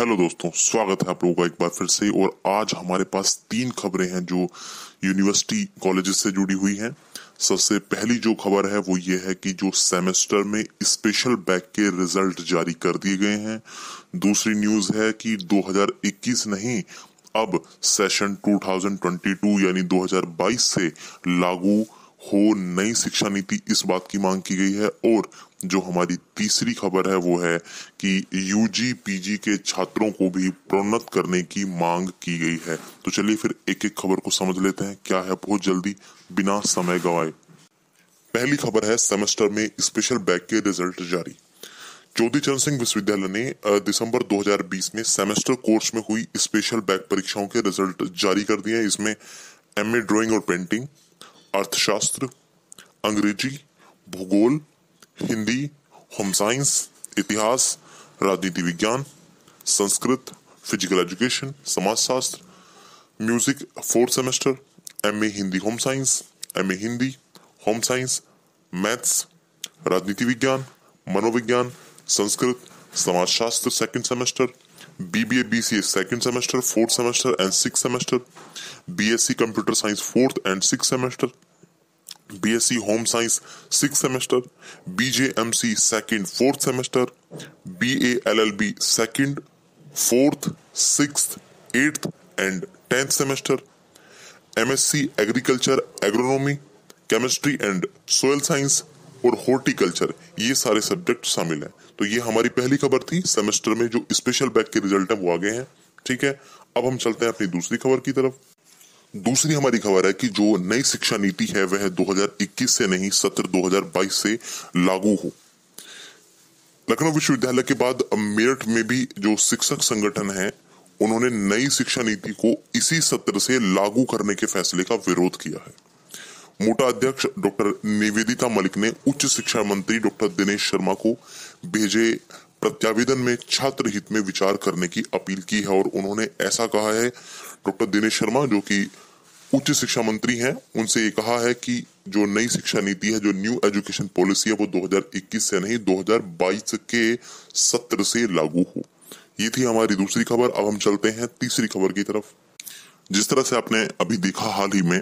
Hello दोस्तों स्वागत है आप लोगों का एक बार फिर से और आज हमारे पास तीन खबरें हैं जो यूनिवर्सिटी कॉलेजेस से जुड़ी हुई हैं सबसे पहली जो खबर है वो ये है कि जो सेमेस्टर में स्पेशल बैक के रिजल्ट जारी कर दिए गए हैं दूसरी न्यूज़ है कि 2021 नहीं अब सेशन 2022 यानी 2022 से लागू हो नई शिक्षा नीति इस बात की मांग की गई है और जो हमारी तीसरी खबर है वो है कि यूजी पीजी के छात्रों को भी प्रोन्नत करने की मांग की गई है तो चलिए फिर एक एक खबर को समझ लेते हैं क्या है बहुत जल्दी बिना समय गवाए पहली खबर है सेमेस्टर में स्पेशल बैग के रिजल्ट जारी चौधरी चरण सिंह विश्वविद्यालय ने दिसंबर 2020 में सेमेस्टर कोर्स में हुई स्पेशल बैक परीक्षाओं के रिजल्ट जारी कर दिए हैं इसमें एमए ड्राइंग और पेंटिंग अर्थशास्त्र अंग्रेजी भूगोल हिंदी होम साइंस इतिहास राजनीति विज्ञान संस्कृत फिजिकल एजुकेशन समाजशास्त्र music fourth semester MA Hindi home science MA Hindi home science maths राजनीति विज्ञान मनोविज्ञान संस्कृत समाजशास्त्र second semester BBA BCA second semester, fourth semester, and sixth semester. BSc Computer Science fourth and sixth semester. BSc Home Science sixth semester, BJMC second fourth semester, BALLB second, fourth, sixth, eighth, and tenth semester. MSc Agriculture, Agronomy, Chemistry and Soil Science और horticulture ये सारे subject शामिल हैं तो ये हमारी पहली खबर थी सेमेस्टर में जो स्पेशल बैक के रिजल्ट है वो आ गए हैं ठीक है अब हम चलते हैं अपनी दूसरी खबर की तरफ दूसरी हमारी खबर है कि जो नई शिक्षा नीति है वह 2021 से नहीं सत्र 2022 से लागू हो लखनऊ विश्वविद्यालय के बाद मेरठ में भी जो शिक्षक संगठन है उन्होंने नई शिक्षा नीति को इसी सत्र से लागू करने के फैसले का विरोध किया है मोटा अध्यक्ष डॉक्टर निवेदिता मलिक ने उच्च शिक्षा मंत्री डॉक्टर दिनेश शर्मा को भेजे प्रत्यावेदन में छात्र हित में विचार करने की अपील की है और उन्होंने ऐसा कहा है डॉक्टर दिनेश शर्मा जो कि उच्च शिक्षा मंत्री हैं उनसे ये कहा है कि जो नई शिक्षा नीति है जो न्यू एजुकेशन पॉलिसी है वो 2021 से नहीं 2022 के सत्र से लागू हो ये थी हमारी दूसरी खबर अब हम चलते हैं तीसरी खबर की तरफ जिस तरह से आपने अभी देखा हाल ही में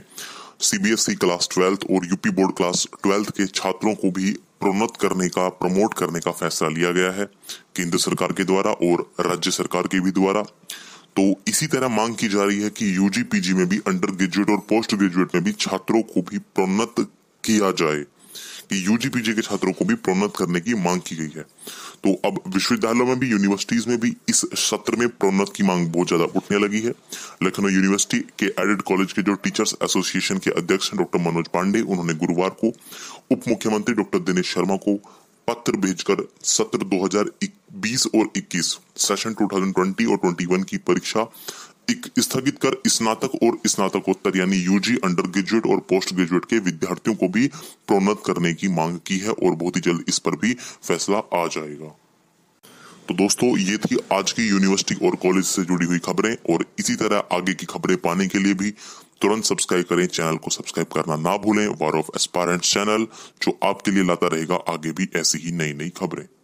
सीबीएसई क्लास ट्वेल्थ और यूपी बोर्ड क्लास ट्वेल्थ के छात्रों को भी प्रोन्नत करने का प्रमोट करने का फैसला लिया गया है केंद्र सरकार के द्वारा और राज्य सरकार के भी द्वारा तो इसी तरह मांग की जा रही है कि यूजी पीजी में भी अंडर ग्रेजुएट और पोस्ट ग्रेजुएट में भी छात्रों को भी प्रोन्नत किया जाए कि यूजी पीजी के छात्रों को भी प्रोन्नत करने की मांग की गई है तो अब विश्वविद्यालयों में भी यूनिवर्सिटीज में भी इस सत्र में प्रोन्नत की मांग बहुत ज्यादा उठने लगी है लखनऊ यूनिवर्सिटी के एडेड कॉलेज के जो टीचर्स एसोसिएशन के अध्यक्ष हैं डॉक्टर मनोज पांडे उन्होंने गुरुवार को उप मुख्यमंत्री डॉक्टर दिनेश शर्मा को पत्र भेजकर सत्र 2020 और 21 सेशन 2020 और 21 की परीक्षा स्थगित कर स्नातक और स्नातकोत्तर यानी यूजी अंडर ग्रेजुएट और पोस्ट ग्रेजुएट के विद्यार्थियों को भी प्रोन्नत करने की मांग की है और बहुत ही जल्द इस पर भी फैसला आ जाएगा तो दोस्तों ये थी आज की यूनिवर्सिटी और कॉलेज से जुड़ी हुई खबरें और इसी तरह आगे की खबरें पाने के लिए भी तुरंत सब्सक्राइब करें चैनल को सब्सक्राइब करना ना भूलें वार ऑफ एस्पायरेंट चैनल जो आपके लिए लाता रहेगा आगे भी ऐसी ही नई नई खबरें